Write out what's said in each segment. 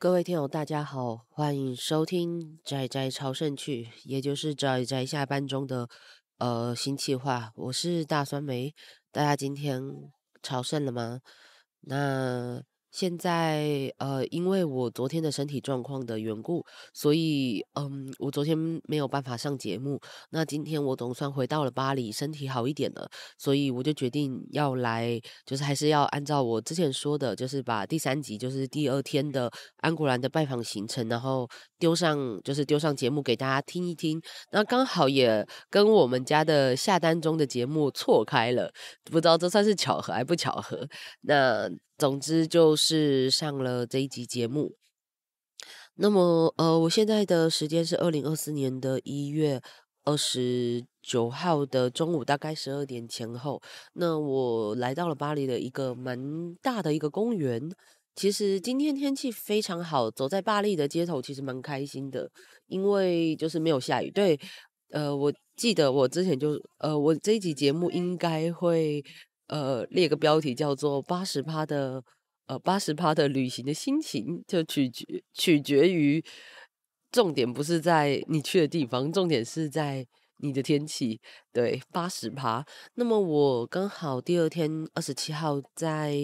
各位听友，大家好，欢迎收听仔仔朝圣去，也就是仔仔下班中的呃新企划。我是大酸梅，大家今天朝圣了吗？那。现在呃，因为我昨天的身体状况的缘故，所以嗯，我昨天没有办法上节目。那今天我总算回到了巴黎，身体好一点了，所以我就决定要来，就是还是要按照我之前说的，就是把第三集，就是第二天的安古兰的拜访行程，然后丢上，就是丢上节目给大家听一听。那刚好也跟我们家的下单中的节目错开了，不知道这算是巧合还不巧合？那。总之就是上了这一集节目。那么，呃，我现在的时间是二零二四年的一月二十九号的中午，大概十二点前后。那我来到了巴黎的一个蛮大的一个公园。其实今天天气非常好，走在巴黎的街头其实蛮开心的，因为就是没有下雨。对，呃，我记得我之前就，呃，我这一集节目应该会。呃，列个标题叫做“八十趴的呃八十趴的旅行的心情”，就取决取决于，重点不是在你去的地方，重点是在你的天气。对，八十趴。那么我刚好第二天二十七号在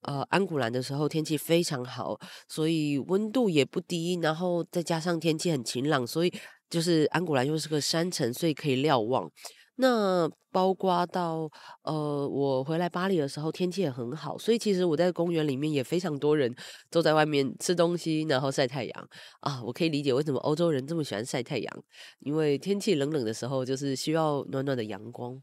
呃安古兰的时候，天气非常好，所以温度也不低，然后再加上天气很晴朗，所以就是安古兰又是个山城，所以可以瞭望。那包括到呃，我回来巴黎的时候，天气也很好，所以其实我在公园里面也非常多人坐在外面吃东西，然后晒太阳啊。我可以理解为什么欧洲人这么喜欢晒太阳，因为天气冷冷的时候，就是需要暖暖的阳光。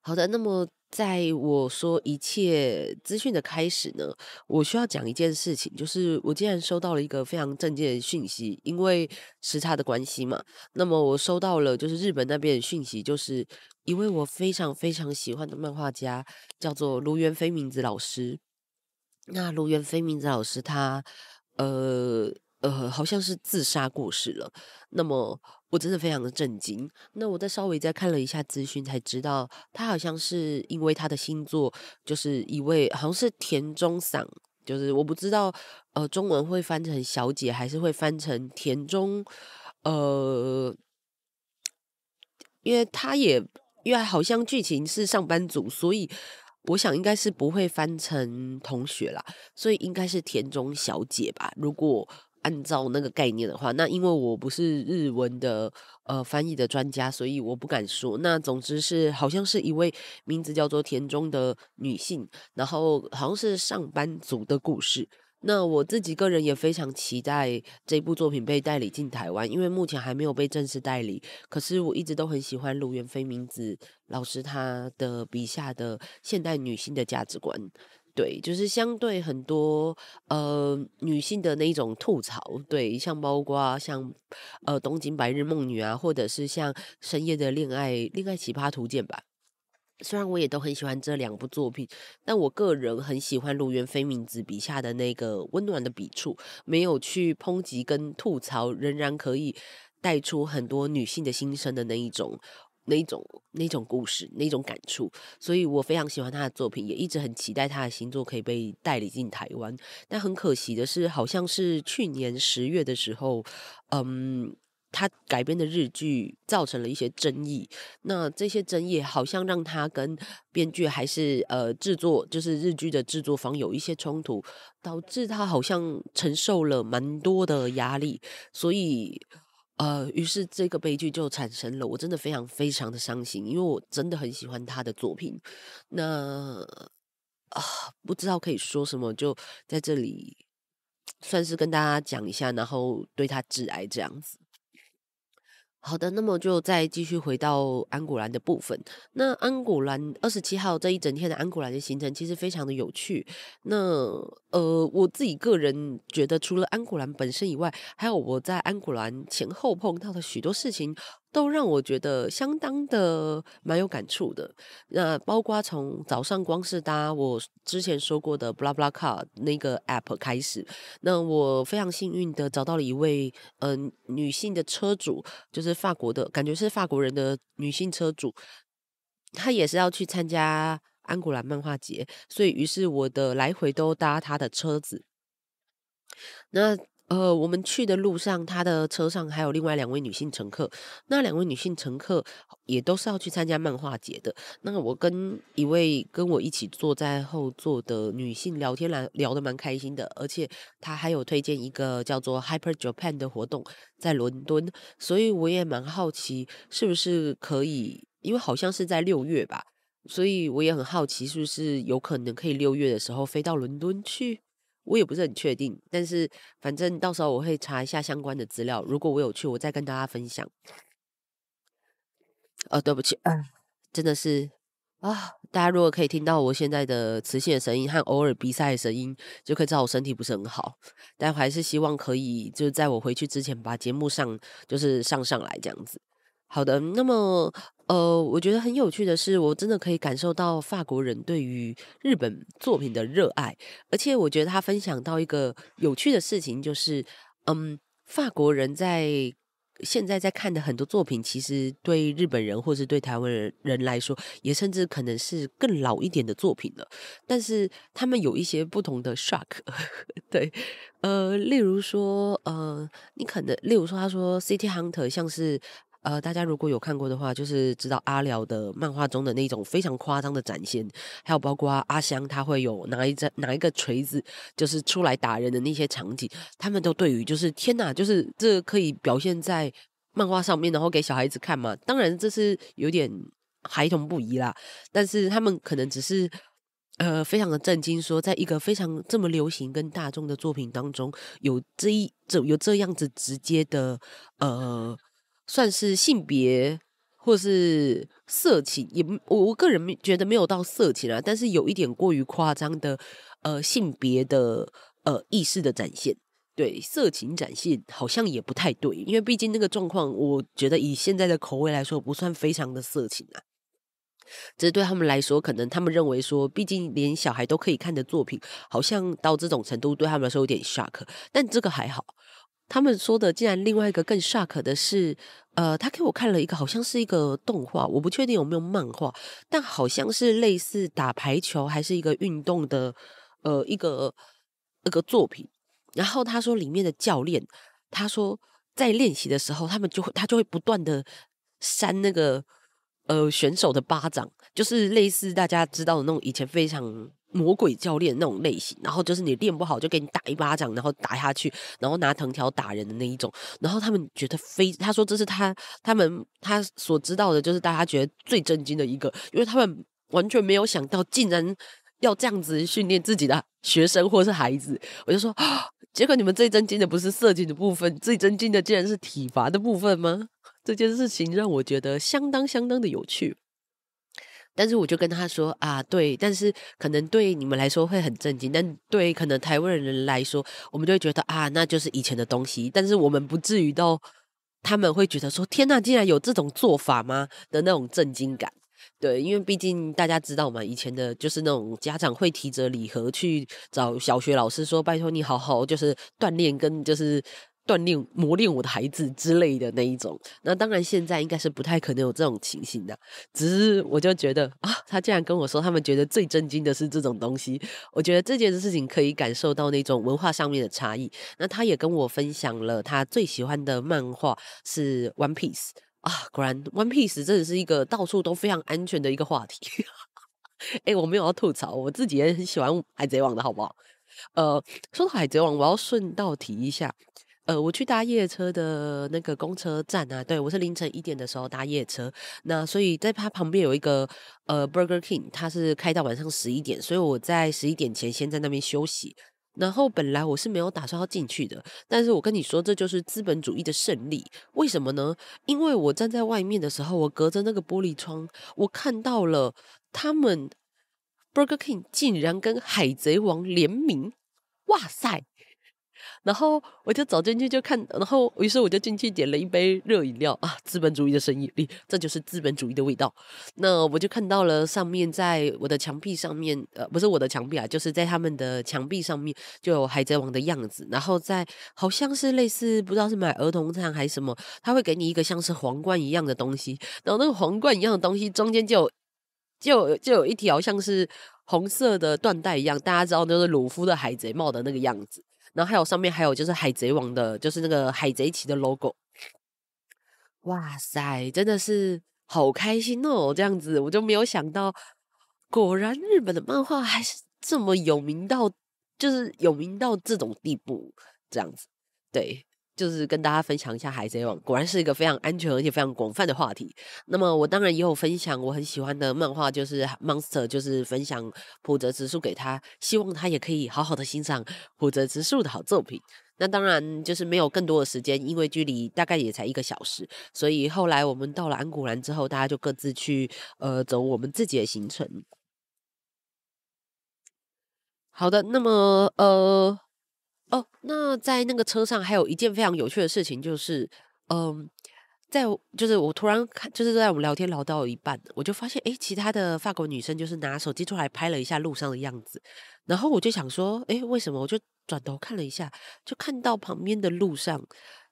好的，那么在我说一切资讯的开始呢，我需要讲一件事情，就是我竟然收到了一个非常正经的讯息，因为时差的关系嘛，那么我收到了就是日本那边的讯息，就是一位我非常非常喜欢的漫画家叫做卢原非明子老师，那卢原非明子老师他呃呃好像是自杀过世了，那么。我真的非常的震惊。那我再稍微再看了一下资讯，才知道她好像是因为她的星座就是一位，好像是田中赏，就是我不知道，呃，中文会翻成小姐还是会翻成田中，呃，因为她也因为好像剧情是上班族，所以我想应该是不会翻成同学啦，所以应该是田中小姐吧，如果。按照那个概念的话，那因为我不是日文的呃翻译的专家，所以我不敢说。那总之是好像是一位名字叫做田中的女性，然后好像是上班族的故事。那我自己个人也非常期待这部作品被代理进台湾，因为目前还没有被正式代理。可是我一直都很喜欢卢元飞明子老师他的笔下的现代女性的价值观。对，就是相对很多呃女性的那种吐槽，对，像包括像呃东京白日梦女啊，或者是像深夜的恋爱恋爱奇葩图鉴吧。虽然我也都很喜欢这两部作品，但我个人很喜欢芦元飞明子笔下的那个温暖的笔触，没有去抨击跟吐槽，仍然可以带出很多女性的心声的那一种。那种那种故事，那种感触，所以我非常喜欢他的作品，也一直很期待他的新作可以被代理进台湾。但很可惜的是，好像是去年十月的时候，嗯，他改编的日剧造成了一些争议。那这些争议好像让他跟编剧还是呃制作，就是日剧的制作方有一些冲突，导致他好像承受了蛮多的压力，所以。呃，于是这个悲剧就产生了。我真的非常非常的伤心，因为我真的很喜欢他的作品。那啊，不知道可以说什么，就在这里算是跟大家讲一下，然后对他致哀这样子。好的，那么就再继续回到安古兰的部分。那安古兰二十七号这一整天的安古兰的行程其实非常的有趣。那呃，我自己个人觉得，除了安古兰本身以外，还有我在安古兰前后碰到的许多事情。都让我觉得相当的蛮有感触的。那包括从早上光是搭我之前说过的布拉布拉卡那个 app 开始，那我非常幸运的找到了一位呃女性的车主，就是法国的感觉是法国人的女性车主，她也是要去参加安古兰漫画节，所以于是我的来回都搭她的车子。那。呃，我们去的路上，他的车上还有另外两位女性乘客。那两位女性乘客也都是要去参加漫画节的。那我跟一位跟我一起坐在后座的女性聊天，来聊得蛮开心的。而且她还有推荐一个叫做 Hyper Japan 的活动在伦敦，所以我也蛮好奇是不是可以，因为好像是在六月吧，所以我也很好奇是不是有可能可以六月的时候飞到伦敦去。我也不是很确定，但是反正到时候我会查一下相关的资料。如果我有去，我再跟大家分享。呃，对不起，真的是啊，大家如果可以听到我现在的磁性的声音和偶尔鼻塞的声音，就可以知道我身体不是很好。但还是希望可以，就是在我回去之前把节目上就是上上来这样子。好的，那么。呃，我觉得很有趣的是，我真的可以感受到法国人对于日本作品的热爱，而且我觉得他分享到一个有趣的事情，就是，嗯，法国人在现在在看的很多作品，其实对日本人或是对台湾人来说，也甚至可能是更老一点的作品了，但是他们有一些不同的 shock，对，呃，例如说，呃，你可能，例如说，他说《City Hunter》像是。呃，大家如果有看过的话，就是知道阿廖的漫画中的那种非常夸张的展现，还有包括阿香，他会有拿一张拿一个锤子就是出来打人的那些场景，他们都对于就是天哪，就是这可以表现在漫画上面，然后给小孩子看嘛？当然这是有点孩童不宜啦，但是他们可能只是呃非常的震惊，说在一个非常这么流行跟大众的作品当中，有这一这有这样子直接的呃。算是性别，或是色情，也我我个人觉得没有到色情啊，但是有一点过于夸张的，呃，性别的呃意识的展现，对色情展现好像也不太对，因为毕竟那个状况，我觉得以现在的口味来说不算非常的色情啊，这对他们来说，可能他们认为说，毕竟连小孩都可以看的作品，好像到这种程度对他们来说有点 shock，但这个还好。他们说的竟然另外一个更 shock 的是，呃，他给我看了一个好像是一个动画，我不确定有没有漫画，但好像是类似打排球还是一个运动的，呃，一个一个作品。然后他说里面的教练，他说在练习的时候，他们就会他就会不断的扇那个呃选手的巴掌，就是类似大家知道的那种以前非常。魔鬼教练那种类型，然后就是你练不好就给你打一巴掌，然后打下去，然后拿藤条打人的那一种。然后他们觉得非他说这是他他们他所知道的，就是大家觉得最震惊的一个，因为他们完全没有想到，竟然要这样子训练自己的学生或是孩子。我就说，结果你们最震惊的不是设计的部分，最震惊的竟然是体罚的部分吗？这件事情让我觉得相当相当的有趣。但是我就跟他说啊，对，但是可能对你们来说会很震惊，但对可能台湾人来说，我们就会觉得啊，那就是以前的东西。但是我们不至于到他们会觉得说，天呐，竟然有这种做法吗的那种震惊感。对，因为毕竟大家知道嘛，以前的就是那种家长会提着礼盒去找小学老师说，拜托你好好就是锻炼跟就是。锻炼、磨练我的孩子之类的那一种，那当然现在应该是不太可能有这种情形的。只是我就觉得啊，他竟然跟我说，他们觉得最震惊的是这种东西。我觉得这件事情可以感受到那种文化上面的差异。那他也跟我分享了他最喜欢的漫画是《One Piece》啊，果然《One Piece》真的是一个到处都非常安全的一个话题。哎，我没有要吐槽，我自己也很喜欢《海贼王》的好不好？呃，说到《海贼王》，我要顺道提一下。呃，我去搭夜车的那个公车站啊，对我是凌晨一点的时候搭夜车，那所以在它旁边有一个呃 Burger King，它是开到晚上十一点，所以我在十一点前先在那边休息。然后本来我是没有打算要进去的，但是我跟你说这就是资本主义的胜利，为什么呢？因为我站在外面的时候，我隔着那个玻璃窗，我看到了他们 Burger King 竟然跟海贼王联名，哇塞！然后我就走进去就看，然后于是我就进去点了一杯热饮料啊，资本主义的生意力，这就是资本主义的味道。那我就看到了上面，在我的墙壁上面，呃，不是我的墙壁啊，就是在他们的墙壁上面就有海贼王的样子。然后在好像是类似不知道是买儿童餐还是什么，他会给你一个像是皇冠一样的东西，然后那个皇冠一样的东西中间就就就有一条像是红色的缎带一样，大家知道就是鲁夫的海贼帽的那个样子。然后还有上面还有就是海贼王的，就是那个海贼旗的 logo，哇塞，真的是好开心哦！这样子我就没有想到，果然日本的漫画还是这么有名到，就是有名到这种地步，这样子，对。就是跟大家分享一下《海贼王》，果然是一个非常安全而且非常广泛的话题。那么我当然也有分享我很喜欢的漫画，就是《Monster》，就是分享普泽直树给他，希望他也可以好好的欣赏普泽直树的好作品。那当然就是没有更多的时间，因为距离大概也才一个小时，所以后来我们到了安古兰之后，大家就各自去呃走我们自己的行程。好的，那么呃。哦，那在那个车上还有一件非常有趣的事情，就是，嗯，在就是我突然看，就是在我们聊天聊到一半，我就发现，哎，其他的法国女生就是拿手机出来拍了一下路上的样子，然后我就想说，哎，为什么？我就转头看了一下，就看到旁边的路上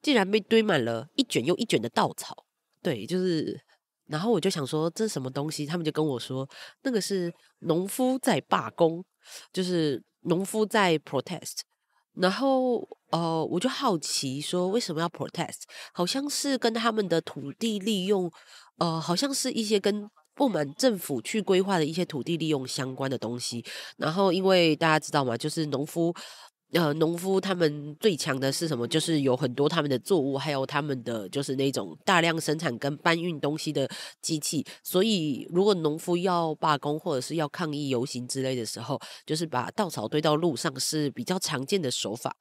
竟然被堆满了一卷又一卷的稻草，对，就是，然后我就想说这是什么东西？他们就跟我说，那个是农夫在罢工，就是农夫在 protest。然后，呃，我就好奇说为什么要 protest，好像是跟他们的土地利用，呃，好像是一些跟不满政府去规划的一些土地利用相关的东西。然后，因为大家知道嘛，就是农夫。呃，农夫他们最强的是什么？就是有很多他们的作物，还有他们的就是那种大量生产跟搬运东西的机器。所以，如果农夫要罢工或者是要抗议游行之类的时候，就是把稻草堆到路上是比较常见的手法。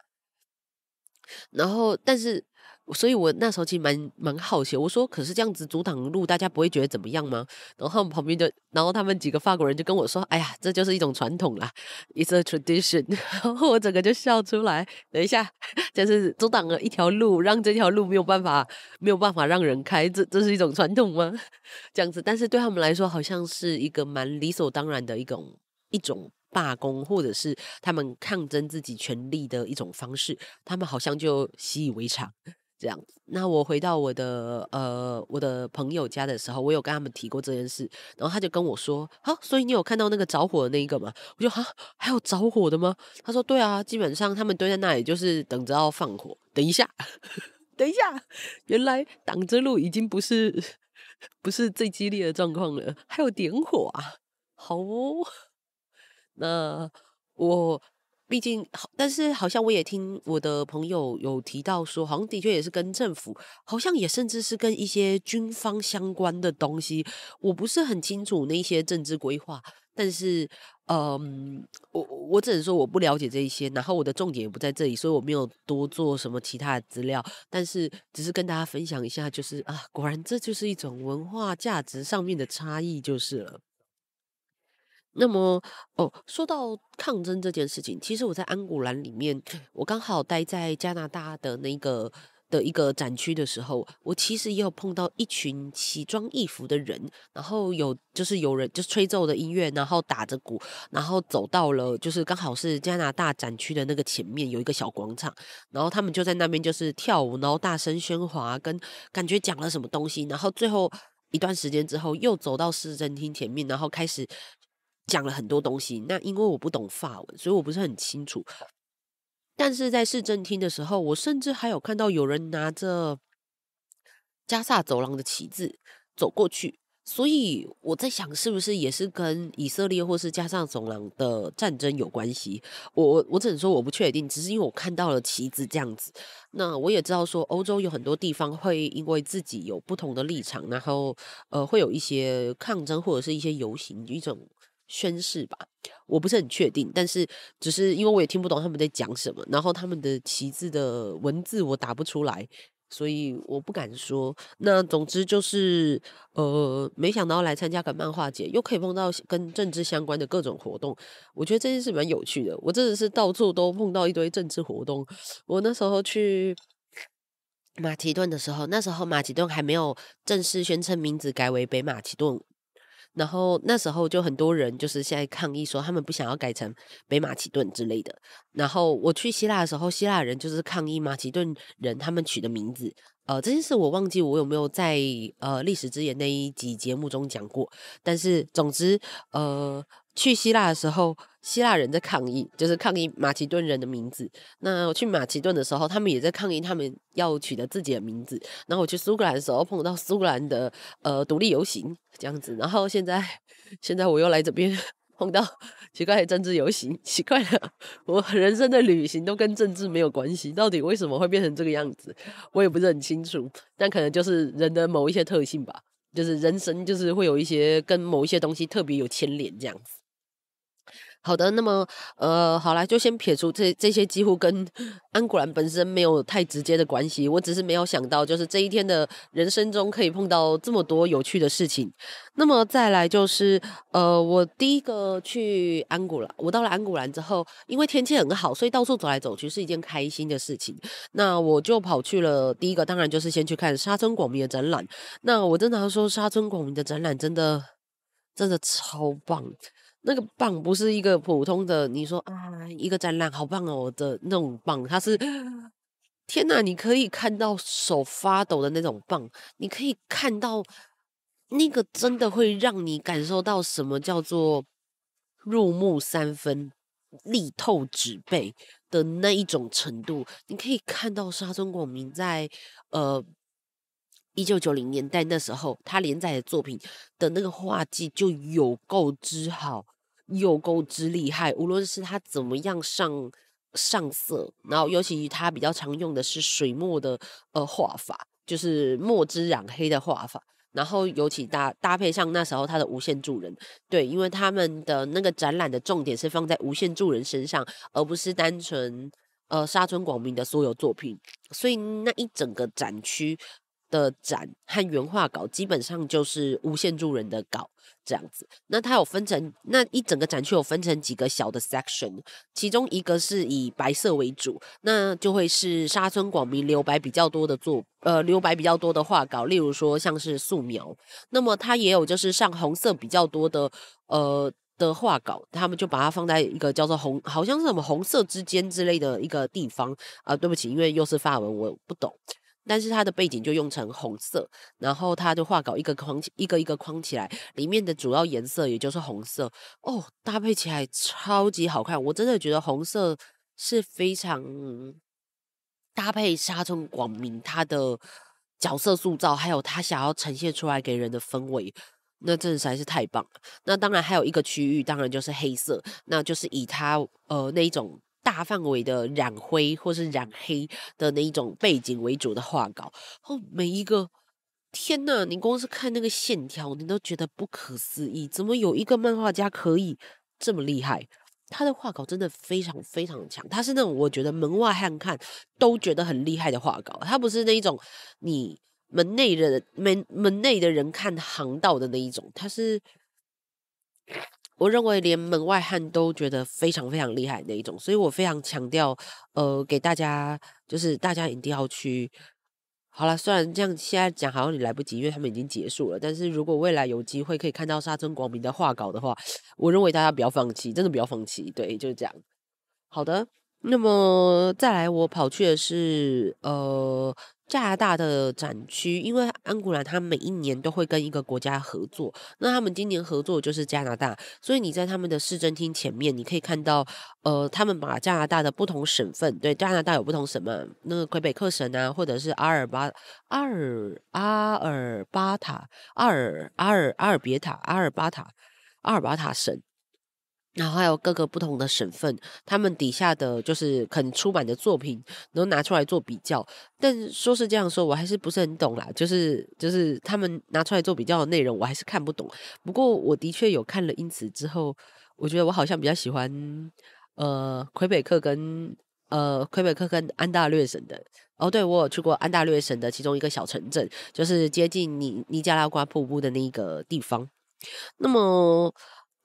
然后，但是。所以我那时候其实蛮蛮好奇，我说可是这样子阻挡路，大家不会觉得怎么样吗？然后他们旁边就，然后他们几个法国人就跟我说：“哎呀，这就是一种传统啦，it's a tradition。”然后我整个就笑出来。等一下，就是阻挡了一条路，让这条路没有办法没有办法让人开，这这是一种传统吗？这样子，但是对他们来说，好像是一个蛮理所当然的一种一种罢工，或者是他们抗争自己权利的一种方式，他们好像就习以为常。这样子，那我回到我的呃我的朋友家的时候，我有跟他们提过这件事，然后他就跟我说：“好，所以你有看到那个着火的那一个吗？”我就：“哈，还有着火的吗？”他说：“对啊，基本上他们堆在那里就是等着要放火。”等一下，等一下，原来挡着路已经不是不是最激烈的状况了，还有点火啊，好哦，那我。毕竟，好，但是好像我也听我的朋友有提到说，好像的确也是跟政府，好像也甚至是跟一些军方相关的东西。我不是很清楚那些政治规划，但是，嗯，我我只能说我不了解这一些。然后我的重点也不在这里，所以我没有多做什么其他的资料。但是只是跟大家分享一下，就是啊，果然这就是一种文化价值上面的差异，就是了。那么，哦，说到抗争这件事情，其实我在安古兰里面，我刚好待在加拿大的那个的一个展区的时候，我其实也有碰到一群奇装异服的人，然后有就是有人就吹奏的音乐，然后打着鼓，然后走到了就是刚好是加拿大展区的那个前面有一个小广场，然后他们就在那边就是跳舞，然后大声喧哗，跟感觉讲了什么东西，然后最后一段时间之后又走到市政厅前面，然后开始。讲了很多东西，那因为我不懂法文，所以我不是很清楚。但是在市政厅的时候，我甚至还有看到有人拿着加萨走廊的旗帜走过去，所以我在想，是不是也是跟以色列或是加上走廊的战争有关系？我我只能说我不确定，只是因为我看到了旗子这样子。那我也知道说，欧洲有很多地方会因为自己有不同的立场，然后呃，会有一些抗争或者是一些游行，一种。宣誓吧，我不是很确定，但是只是因为我也听不懂他们在讲什么，然后他们的旗帜的文字我打不出来，所以我不敢说。那总之就是，呃，没想到来参加个漫画节，又可以碰到跟政治相关的各种活动，我觉得这件事蛮有趣的。我真的是到处都碰到一堆政治活动。我那时候去马其顿的时候，那时候马其顿还没有正式宣称名字改为北马其顿。然后那时候就很多人就是现在抗议说他们不想要改成北马其顿之类的。然后我去希腊的时候，希腊人就是抗议马其顿人他们取的名字。呃，这件事我忘记我有没有在呃历史之眼那一集节目中讲过。但是总之，呃，去希腊的时候。希腊人在抗议，就是抗议马其顿人的名字。那我去马其顿的时候，他们也在抗议，他们要取得自己的名字。然后我去苏格兰的时候，碰到苏格兰的呃独立游行这样子。然后现在，现在我又来这边碰到奇怪的政治游行，奇怪了。我人生的旅行都跟政治没有关系，到底为什么会变成这个样子，我也不是很清楚。但可能就是人的某一些特性吧，就是人生就是会有一些跟某一些东西特别有牵连这样子。好的，那么呃，好了，就先撇除这这些几乎跟安古兰本身没有太直接的关系，我只是没有想到，就是这一天的人生中可以碰到这么多有趣的事情。那么再来就是呃，我第一个去安古兰，我到了安古兰之后，因为天气很好，所以到处走来走去是一件开心的事情。那我就跑去了第一个，当然就是先去看沙村广明的展览。那我真的说，沙村广明的展览真的真的超棒。那个棒不是一个普通的，你说啊，一个展览好棒哦的那种棒，它是天哪，你可以看到手发抖的那种棒，你可以看到那个真的会让你感受到什么叫做入木三分、力透纸背的那一种程度。你可以看到沙中广明在呃一九九零年代那时候他连载的作品的那个画技就有够之好。又够之厉害，无论是他怎么样上上色，然后尤其他比较常用的是水墨的呃画法，就是墨汁染黑的画法。然后尤其搭搭配上那时候他的无限助人，对，因为他们的那个展览的重点是放在无限助人身上，而不是单纯呃沙村广明的所有作品，所以那一整个展区。的展和原画稿基本上就是无限助人的稿这样子。那它有分成那一整个展区有分成几个小的 section，其中一个是以白色为主，那就会是沙村广明留白比较多的作呃留白比较多的画稿，例如说像是素描。那么它也有就是上红色比较多的呃的画稿，他们就把它放在一个叫做红好像是什么红色之间之类的一个地方啊。对不起，因为又是法文我不懂。但是它的背景就用成红色，然后它的画稿一个框一个一个框起来，里面的主要颜色也就是红色哦，搭配起来超级好看。我真的觉得红色是非常搭配沙村广明他的角色塑造，还有他想要呈现出来给人的氛围，那真的实在是太棒了。那当然还有一个区域，当然就是黑色，那就是以他呃那一种。大范围的染灰或是染黑的那一种背景为主的画稿，哦，每一个天呐，你光是看那个线条，你都觉得不可思议。怎么有一个漫画家可以这么厉害？他的画稿真的非常非常强，他是那种我觉得门外汉看都觉得很厉害的画稿，他不是那一种你门内人门门内的人看行道的那一种，他是。我认为连门外汉都觉得非常非常厉害那一种，所以我非常强调，呃，给大家就是大家一定要去。好了，虽然这样现在讲好像你来不及，因为他们已经结束了。但是如果未来有机会可以看到沙村广明的画稿的话，我认为大家不要放弃，真的不要放弃。对，就是这样。好的。那么再来，我跑去的是呃加拿大的展区，因为安古兰它每一年都会跟一个国家合作，那他们今年合作就是加拿大，所以你在他们的市政厅前面，你可以看到呃他们把加拿大的不同省份，对，加拿大有不同什么？那个魁北克省啊，或者是阿尔巴阿尔阿尔巴塔阿尔阿尔阿尔别塔阿尔巴塔阿尔巴塔省。然后还有各个不同的省份，他们底下的就是肯出版的作品，然拿出来做比较。但说是这样说，我还是不是很懂啦。就是就是他们拿出来做比较的内容，我还是看不懂。不过我的确有看了，因此之后，我觉得我好像比较喜欢呃魁北克跟呃魁北克跟安大略省的。哦，对我有去过安大略省的其中一个小城镇，就是接近尼尼加拉瓜瀑布的那个地方。那么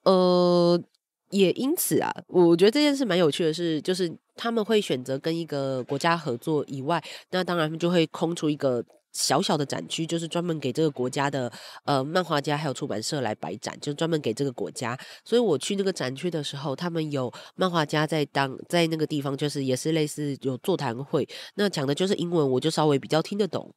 呃。也因此啊，我觉得这件事蛮有趣的，是就是他们会选择跟一个国家合作以外，那当然就会空出一个小小的展区，就是专门给这个国家的呃漫画家还有出版社来摆展，就专门给这个国家。所以我去那个展区的时候，他们有漫画家在当在那个地方，就是也是类似有座谈会，那讲的就是英文，我就稍微比较听得懂。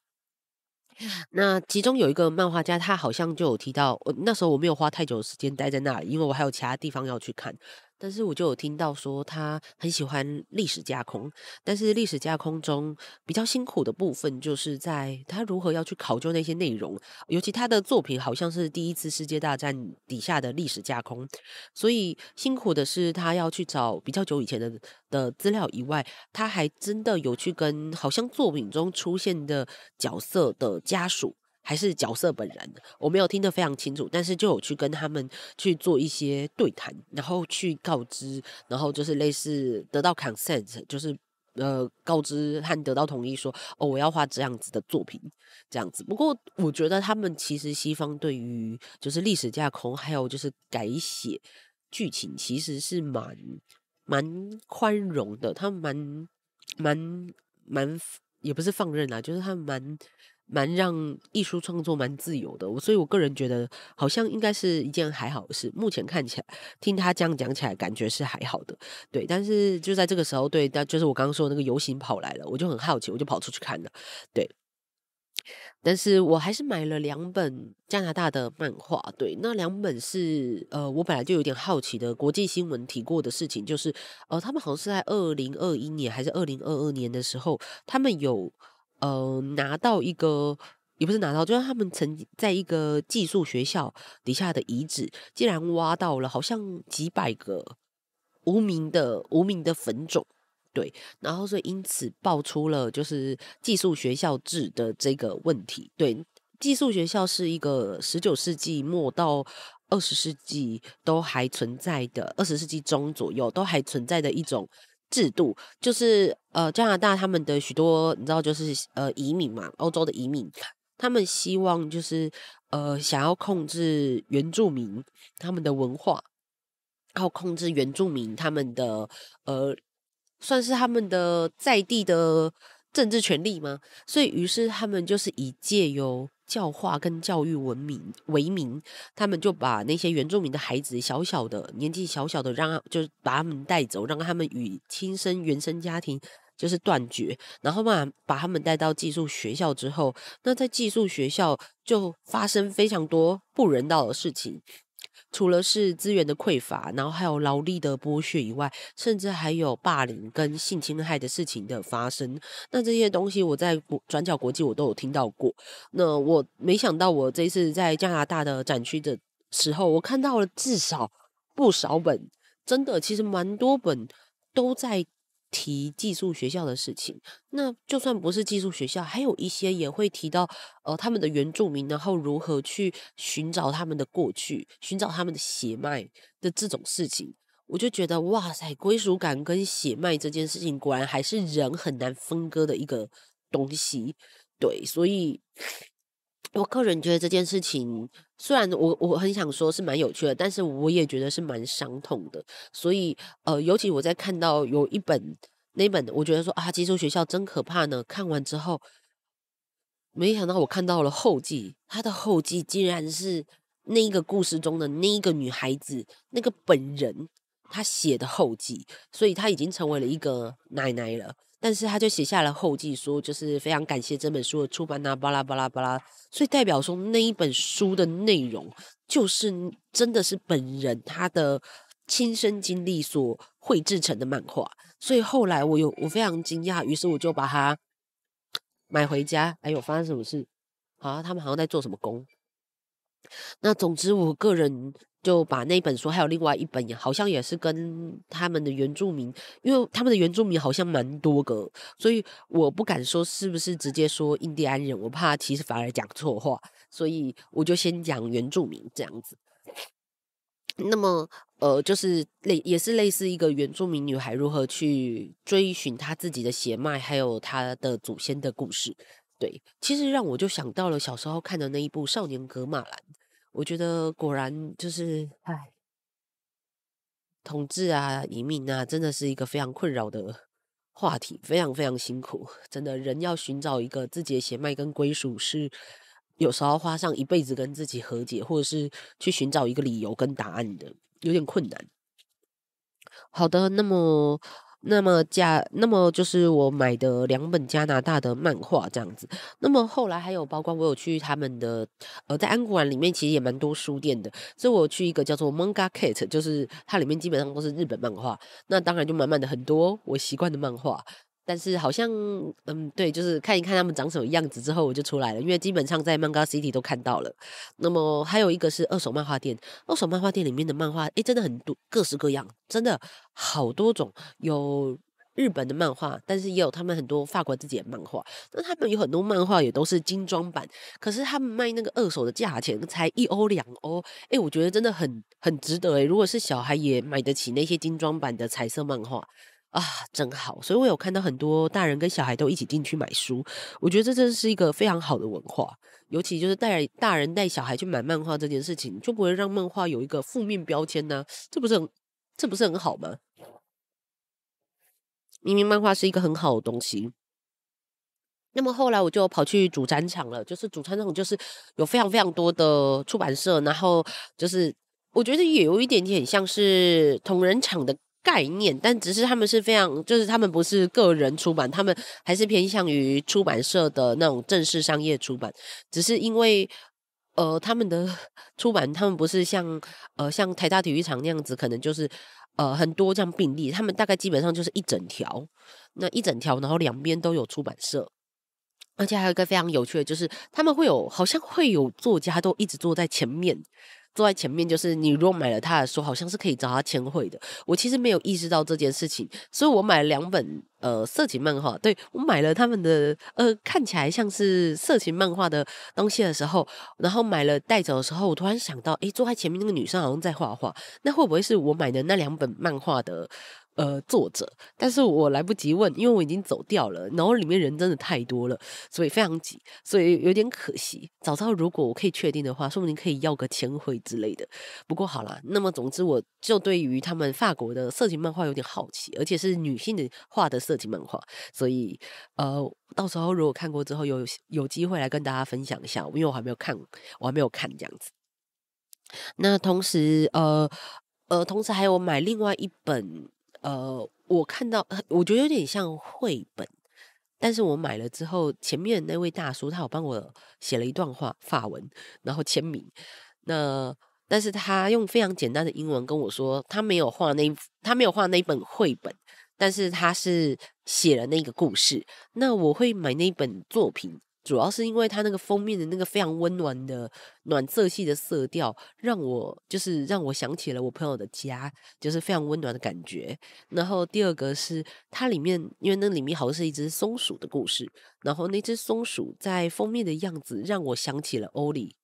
那其中有一个漫画家，他好像就有提到。我那时候我没有花太久的时间待在那里，因为我还有其他地方要去看。但是我就有听到说，他很喜欢历史架空，但是历史架空中比较辛苦的部分，就是在他如何要去考究那些内容，尤其他的作品好像是第一次世界大战底下的历史架空，所以辛苦的是他要去找比较久以前的的资料以外，他还真的有去跟好像作品中出现的角色的家属。还是角色本人，我没有听得非常清楚，但是就有去跟他们去做一些对谈，然后去告知，然后就是类似得到 consent，就是呃告知和得到同意，说哦我要画这样子的作品，这样子。不过我觉得他们其实西方对于就是历史架空，还有就是改写剧情，其实是蛮蛮宽容的，他们蛮蛮蛮也不是放任啊，就是他们蛮。蛮让艺术创作蛮自由的，所以我个人觉得好像应该是一件还好的事。目前看起来，听他这样讲起来，感觉是还好的。对，但是就在这个时候，对，但就是我刚刚说那个游行跑来了，我就很好奇，我就跑出去看了。对，但是我还是买了两本加拿大的漫画。对，那两本是呃，我本来就有点好奇的国际新闻提过的事情，就是呃，他们好像是在二零二一年还是二零二二年的时候，他们有。呃，拿到一个也不是拿到，就是他们曾在一个寄宿学校底下的遗址，竟然挖到了好像几百个无名的无名的坟冢，对，然后所以因此爆出了就是寄宿学校制的这个问题。对，寄宿学校是一个十九世纪末到二十世纪都还存在的，二十世纪中左右都还存在的一种。制度就是呃，加拿大他们的许多你知道就是呃，移民嘛，欧洲的移民，他们希望就是呃，想要控制原住民他们的文化，然后控制原住民他们的呃，算是他们的在地的政治权利吗？所以于是他们就是以借由。教化跟教育文明为名，他们就把那些原住民的孩子小小的年纪小小的，让就是把他们带走，让他们与亲生原生家庭就是断绝，然后嘛把他们带到寄宿学校之后，那在寄宿学校就发生非常多不人道的事情。除了是资源的匮乏，然后还有劳力的剥削以外，甚至还有霸凌跟性侵害的事情的发生。那这些东西我在转角国际我都有听到过。那我没想到我这次在加拿大的展区的时候，我看到了至少不少本，真的其实蛮多本都在。提寄宿学校的事情，那就算不是寄宿学校，还有一些也会提到，呃，他们的原住民，然后如何去寻找他们的过去，寻找他们的血脉的这种事情，我就觉得哇塞，归属感跟血脉这件事情，果然还是人很难分割的一个东西，对，所以。我个人觉得这件事情，虽然我我很想说是蛮有趣的，但是我也觉得是蛮伤痛的。所以，呃，尤其我在看到有一本那本，我觉得说啊，寄宿学校真可怕呢。看完之后，没想到我看到了后记，他的后记竟然是那一个故事中的那一个女孩子那个本人她写的后记，所以她已经成为了一个奶奶了。但是他就写下了后记，说就是非常感谢这本书的出版呐，巴拉巴拉巴拉，所以代表说那一本书的内容就是真的是本人他的亲身经历所绘制成的漫画，所以后来我有我非常惊讶，于是我就把它买回家。哎呦，发生什么事啊？他们好像在做什么工？那总之，我个人就把那本书，还有另外一本，好像也是跟他们的原住民，因为他们的原住民好像蛮多个，所以我不敢说是不是直接说印第安人，我怕其实反而讲错话，所以我就先讲原住民这样子。那么，呃，就是类也是类似一个原住民女孩如何去追寻她自己的血脉，还有她的祖先的故事。对，其实让我就想到了小时候看的那一部《少年格马兰》，我觉得果然就是，哎，统治啊，移民啊，真的是一个非常困扰的话题，非常非常辛苦。真的人要寻找一个自己的血脉跟归属，是有时候花上一辈子跟自己和解，或者是去寻找一个理由跟答案的，有点困难。好的，那么。那么加，那么就是我买的两本加拿大的漫画这样子。那么后来还有包括我有去他们的，呃，在安古兰里面其实也蛮多书店的。所以我去一个叫做 Manga Cat，就是它里面基本上都是日本漫画。那当然就满满的很多我习惯的漫画。但是好像，嗯，对，就是看一看他们长什么样子之后，我就出来了。因为基本上在曼画 City 都看到了。那么还有一个是二手漫画店，二手漫画店里面的漫画，诶，真的很多各式各样，真的好多种。有日本的漫画，但是也有他们很多法国自己的漫画。那他们有很多漫画也都是精装版，可是他们卖那个二手的价钱才一欧两欧，诶，我觉得真的很很值得诶，如果是小孩也买得起那些精装版的彩色漫画。啊，真好！所以我有看到很多大人跟小孩都一起进去买书，我觉得这真是一个非常好的文化。尤其就是带大人带小孩去买漫画这件事情，就不会让漫画有一个负面标签呢。这不是很，这不是很好吗？明明漫画是一个很好的东西。那么后来我就跑去主展场了，就是主展场就是有非常非常多的出版社，然后就是我觉得也有一点点像是同人场的。概念，但只是他们是非常，就是他们不是个人出版，他们还是偏向于出版社的那种正式商业出版。只是因为，呃，他们的 出版，他们不是像，呃，像台大体育场那样子，可能就是，呃，很多这样病例，他们大概基本上就是一整条，那一整条，然后两边都有出版社，而且还有一个非常有趣的，就是他们会有，好像会有作家都一直坐在前面。坐在前面就是你，如果买了他的书，好像是可以找他签绘的。我其实没有意识到这件事情，所以我买了两本呃色情漫画。对我买了他们的呃看起来像是色情漫画的东西的时候，然后买了带走的时候，我突然想到，哎，坐在前面那个女生好像在画画，那会不会是我买的那两本漫画的？呃，作者，但是我来不及问，因为我已经走掉了，然后里面人真的太多了，所以非常挤，所以有点可惜。早知道，如果我可以确定的话，说不定可以要个签绘之类的。不过好啦，那么总之，我就对于他们法国的色情漫画有点好奇，而且是女性的画的色情漫画，所以呃，到时候如果看过之后有有机会来跟大家分享一下，因为我还没有看，我还没有看这样子。那同时，呃呃，同时还有买另外一本。呃，我看到，我觉得有点像绘本，但是我买了之后，前面那位大叔他有帮我写了一段话，法文，然后签名。那但是他用非常简单的英文跟我说，他没有画那他没有画那一本绘本，但是他是写了那个故事。那我会买那本作品。主要是因为它那个封面的那个非常温暖的暖色系的色调，让我就是让我想起了我朋友的家，就是非常温暖的感觉。然后第二个是它里面，因为那里面好像是一只松鼠的故事，然后那只松鼠在封面的样子让我想起了欧里，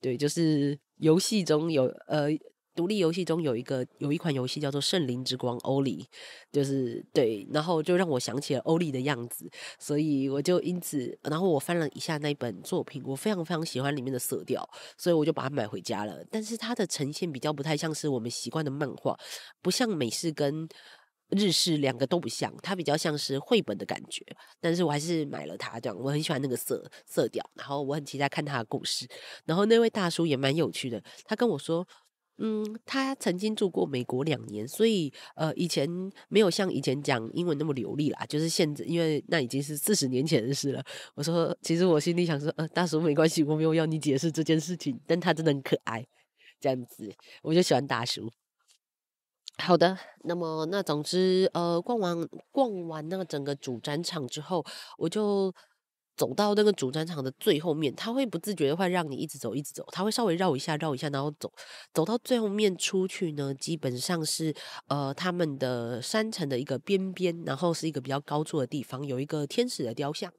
对，就是游戏中有呃。独立游戏中有一个有一款游戏叫做《圣灵之光》，欧里就是对，然后就让我想起了欧里的样子，所以我就因此，然后我翻了一下那一本作品，我非常非常喜欢里面的色调，所以我就把它买回家了。但是它的呈现比较不太像是我们习惯的漫画，不像美式跟日式两个都不像，它比较像是绘本的感觉。但是我还是买了它，这样我很喜欢那个色色调，然后我很期待看它的故事。然后那位大叔也蛮有趣的，他跟我说。嗯，他曾经住过美国两年，所以呃，以前没有像以前讲英文那么流利啦。就是现在，因为那已经是四十年前的事了。我说，其实我心里想说，呃，大叔没关系，我没有要你解释这件事情，但他真的很可爱，这样子，我就喜欢大叔。好的，那么那总之，呃，逛完逛完那整个主展场之后，我就。走到那个主战场的最后面，他会不自觉的会让你一直走，一直走。他会稍微绕一下，绕一下，然后走，走到最后面出去呢，基本上是呃他们的山城的一个边边，然后是一个比较高处的地方，有一个天使的雕像，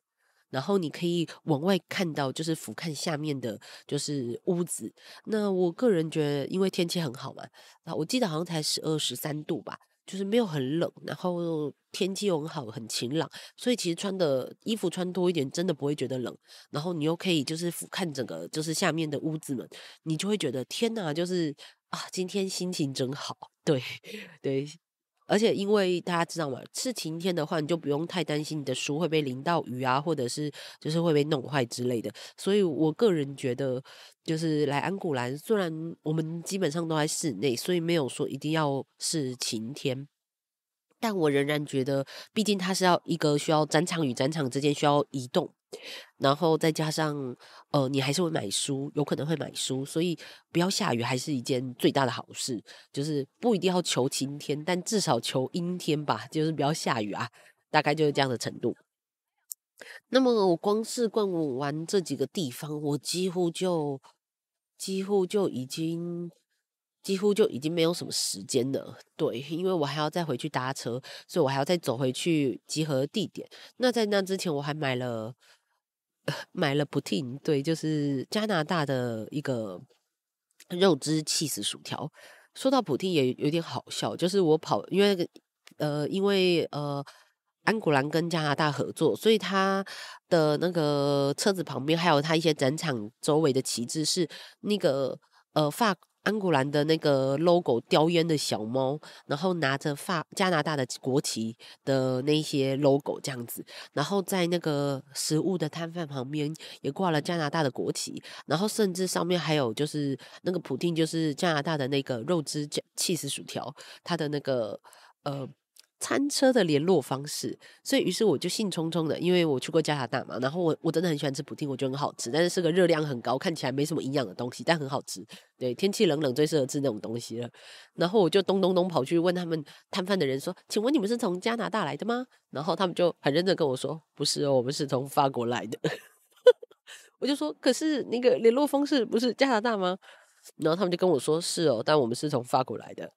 然后你可以往外看到，就是俯瞰下面的，就是屋子。那我个人觉得，因为天气很好嘛，啊，我记得好像才十二十三度吧。就是没有很冷，然后天气又很好，很晴朗，所以其实穿的衣服穿多一点，真的不会觉得冷。然后你又可以就是俯瞰整个就是下面的屋子们，你就会觉得天哪，就是啊，今天心情真好。对 对。而且因为大家知道嘛，是晴天的话，你就不用太担心你的书会被淋到雨啊，或者是就是会被弄坏之类的。所以我个人觉得，就是来安古兰，虽然我们基本上都在室内，所以没有说一定要是晴天，但我仍然觉得，毕竟它是要一个需要展场与展场之间需要移动。然后再加上，呃，你还是会买书，有可能会买书，所以不要下雨还是一件最大的好事，就是不一定要求晴天，但至少求阴天吧，就是不要下雨啊，大概就是这样的程度。那么我光是逛完这几个地方，我几乎就几乎就已经几乎就已经没有什么时间了，对，因为我还要再回去搭车，所以我还要再走回去集合地点。那在那之前，我还买了。买了普汀，对，就是加拿大的一个肉汁 cheese 薯条。说到普汀也有点好笑，就是我跑，因为呃，因为呃，安古兰跟加拿大合作，所以他的那个车子旁边还有他一些展场周围的旗帜是那个呃法。安古兰的那个 logo 叼烟的小猫，然后拿着发加拿大的国旗的那些 logo 这样子，然后在那个食物的摊贩旁边也挂了加拿大的国旗，然后甚至上面还有就是那个普定就是加拿大的那个肉汁鸡翅薯条，它的那个呃。餐车的联络方式，所以于是我就兴冲冲的，因为我去过加拿大嘛，然后我我真的很喜欢吃补丁，我觉得很好吃，但是是个热量很高、看起来没什么营养的东西，但很好吃。对，天气冷冷，最适合吃那种东西了。然后我就咚咚咚跑去问他们摊贩的人说：“请问你们是从加拿大来的吗？”然后他们就很认真跟我说：“不是哦，我们是从法国来的。”我就说：“可是那个联络方式不是加拿大吗？”然后他们就跟我说：“是哦，但我们是从法国来的。”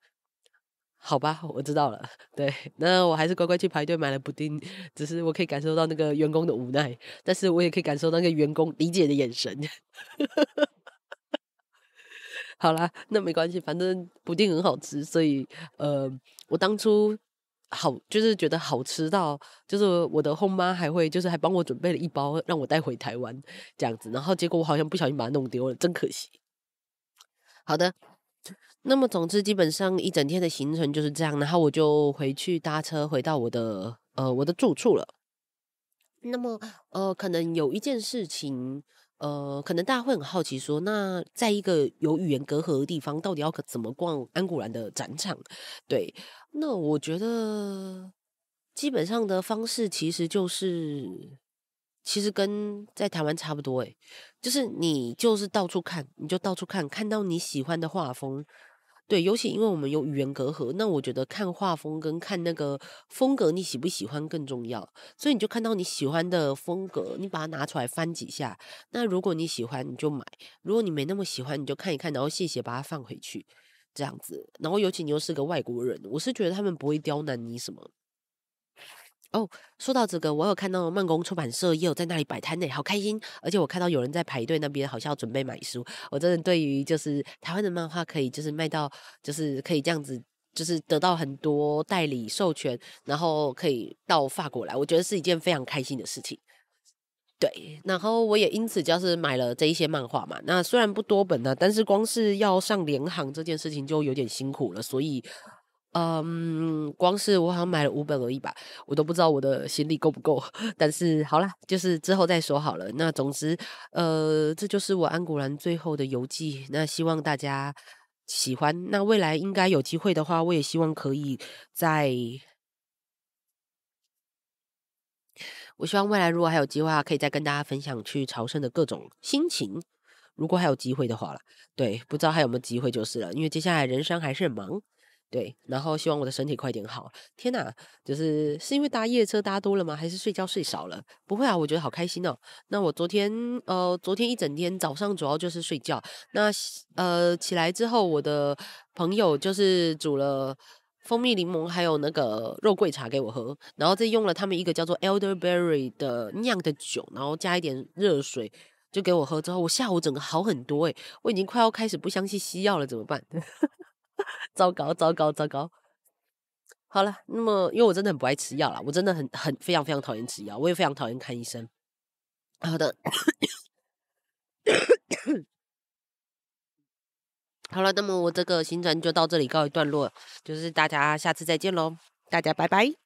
好吧，我知道了。对，那我还是乖乖去排队买了布丁。只是我可以感受到那个员工的无奈，但是我也可以感受到那个员工理解的眼神。好啦，那没关系，反正布丁很好吃。所以，呃，我当初好就是觉得好吃到，就是我的后妈还会就是还帮我准备了一包让我带回台湾这样子。然后结果我好像不小心把它弄丢了，真可惜。好的。那么，总之，基本上一整天的行程就是这样。然后我就回去搭车回到我的呃我的住处了。那么，呃，可能有一件事情，呃，可能大家会很好奇，说那在一个有语言隔阂的地方，到底要怎么逛安古兰的展场？对，那我觉得基本上的方式其实就是，其实跟在台湾差不多，诶，就是你就是到处看，你就到处看，看到你喜欢的画风。对，尤其因为我们有语言隔阂，那我觉得看画风跟看那个风格，你喜不喜欢更重要。所以你就看到你喜欢的风格，你把它拿出来翻几下。那如果你喜欢，你就买；如果你没那么喜欢，你就看一看，然后谢谢，把它放回去，这样子。然后尤其你又是个外国人，我是觉得他们不会刁难你什么。哦，说到这个，我有看到曼宫出版社也有在那里摆摊呢，好开心！而且我看到有人在排队，那边好像准备买书。我真的对于就是台湾的漫画可以就是卖到就是可以这样子就是得到很多代理授权，然后可以到法国来，我觉得是一件非常开心的事情。对，然后我也因此就是买了这一些漫画嘛，那虽然不多本呢，但是光是要上联行这件事情就有点辛苦了，所以。嗯，光是我好像买了五本而已吧，我都不知道我的行李够不够。但是好啦，就是之后再说好了。那总之，呃，这就是我安古兰最后的游记。那希望大家喜欢。那未来应该有机会的话，我也希望可以再，我希望未来如果还有机会，可以再跟大家分享去朝圣的各种心情。如果还有机会的话了，对，不知道还有没有机会就是了，因为接下来人生还是很忙。对，然后希望我的身体快点好。天哪，就是是因为搭夜车搭多了吗？还是睡觉睡少了？不会啊，我觉得好开心哦。那我昨天呃，昨天一整天早上主要就是睡觉。那呃起来之后，我的朋友就是煮了蜂蜜柠檬还有那个肉桂茶给我喝，然后再用了他们一个叫做 elderberry 的酿的酒，然后加一点热水就给我喝。之后我下午整个好很多哎，我已经快要开始不相信西药了，怎么办？糟糕，糟糕，糟糕！好了，那么，因为我真的很不爱吃药啦，我真的很、很、非常、非常讨厌吃药，我也非常讨厌看医生。好的，好了，那么我这个行程就到这里告一段落，就是大家下次再见喽，大家拜拜。